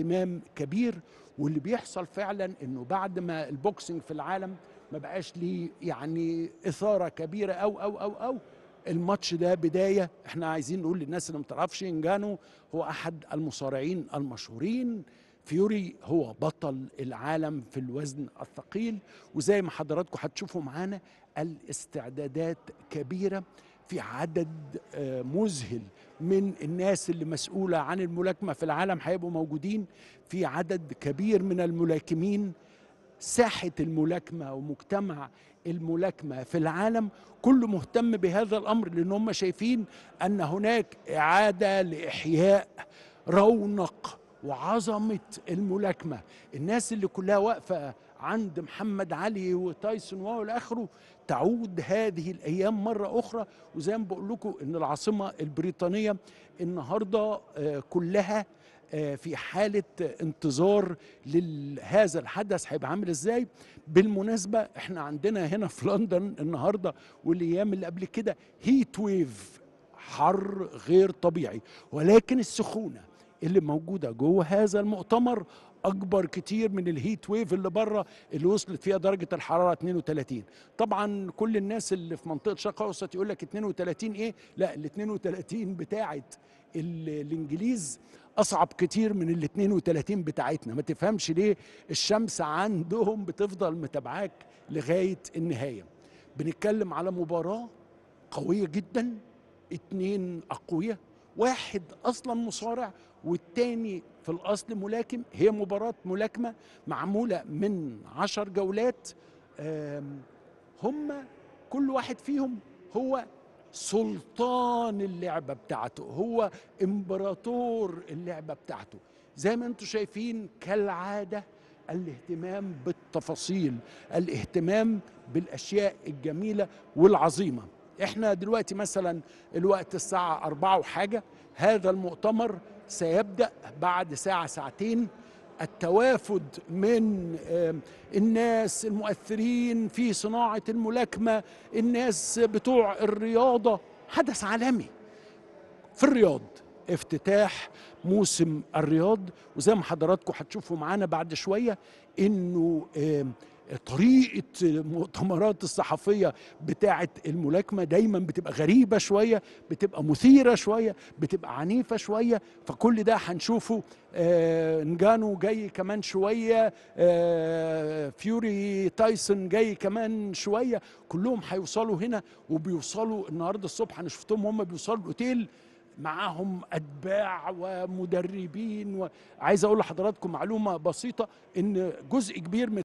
اهتمام كبير واللي بيحصل فعلا انه بعد ما البوكسنج في العالم ما بقاش ليه يعني اثاره كبيره او او او او الماتش ده بدايه احنا عايزين نقول للناس اللي ما تعرفش انجانو هو احد المصارعين المشهورين فيوري هو بطل العالم في الوزن الثقيل وزي ما حضراتكم هتشوفوا معانا الاستعدادات كبيره في عدد آه، مذهل من الناس اللي مسؤولة عن الملاكمة في العالم هيبقوا موجودين في عدد كبير من الملاكمين ساحة الملاكمة ومجتمع الملاكمة في العالم كله مهتم بهذا الأمر لأن هم شايفين أن هناك إعادة لإحياء رونق وعظمه الملاكمه الناس اللي كلها واقفه عند محمد علي وتايسون والى اخره تعود هذه الايام مره اخرى وزي ما بقول لكم ان العاصمه البريطانيه النهارده آه، كلها آه، في حالة انتظار لهذا الحدث هيبقى عامل ازاي بالمناسبة احنا عندنا هنا في لندن النهاردة والايام اللي قبل كده هيت ويف حر غير طبيعي ولكن السخونة اللي موجوده جوه هذا المؤتمر اكبر كتير من الهيت ويف اللي بره اللي وصلت فيها درجه الحراره 32 طبعا كل الناس اللي في منطقه شرق اوسط يقول لك 32 ايه لا ال 32 بتاعه الانجليز اصعب كتير من ال 32 بتاعتنا ما تفهمش ليه الشمس عندهم بتفضل متابعاك لغايه النهايه بنتكلم على مباراه قويه جدا اتنين اقوياء واحد اصلا مصارع والتاني في الاصل ملاكم هي مباراه ملاكمه معموله من عشر جولات هم كل واحد فيهم هو سلطان اللعبه بتاعته هو امبراطور اللعبه بتاعته زي ما انتم شايفين كالعاده الاهتمام بالتفاصيل الاهتمام بالاشياء الجميله والعظيمه احنا دلوقتي مثلا الوقت الساعة أربعة وحاجة هذا المؤتمر سيبدأ بعد ساعة ساعتين التوافد من الناس المؤثرين في صناعة الملاكمة الناس بتوع الرياضة حدث عالمي في الرياض افتتاح موسم الرياض وزي ما حضراتكم هتشوفوا معانا بعد شوية انه طريقه المؤتمرات الصحفيه بتاعه الملاكمه دايما بتبقى غريبه شويه بتبقى مثيره شويه بتبقى عنيفه شويه فكل ده هنشوفه آه نجانو جاي كمان شويه آه فيوري تايسون جاي كمان شويه كلهم هيوصلوا هنا وبيوصلوا النهارده الصبح انا شفتهم هم بيوصلوا الاوتيل معاهم اتباع ومدربين وعايز اقول لحضراتكم معلومه بسيطه ان جزء كبير من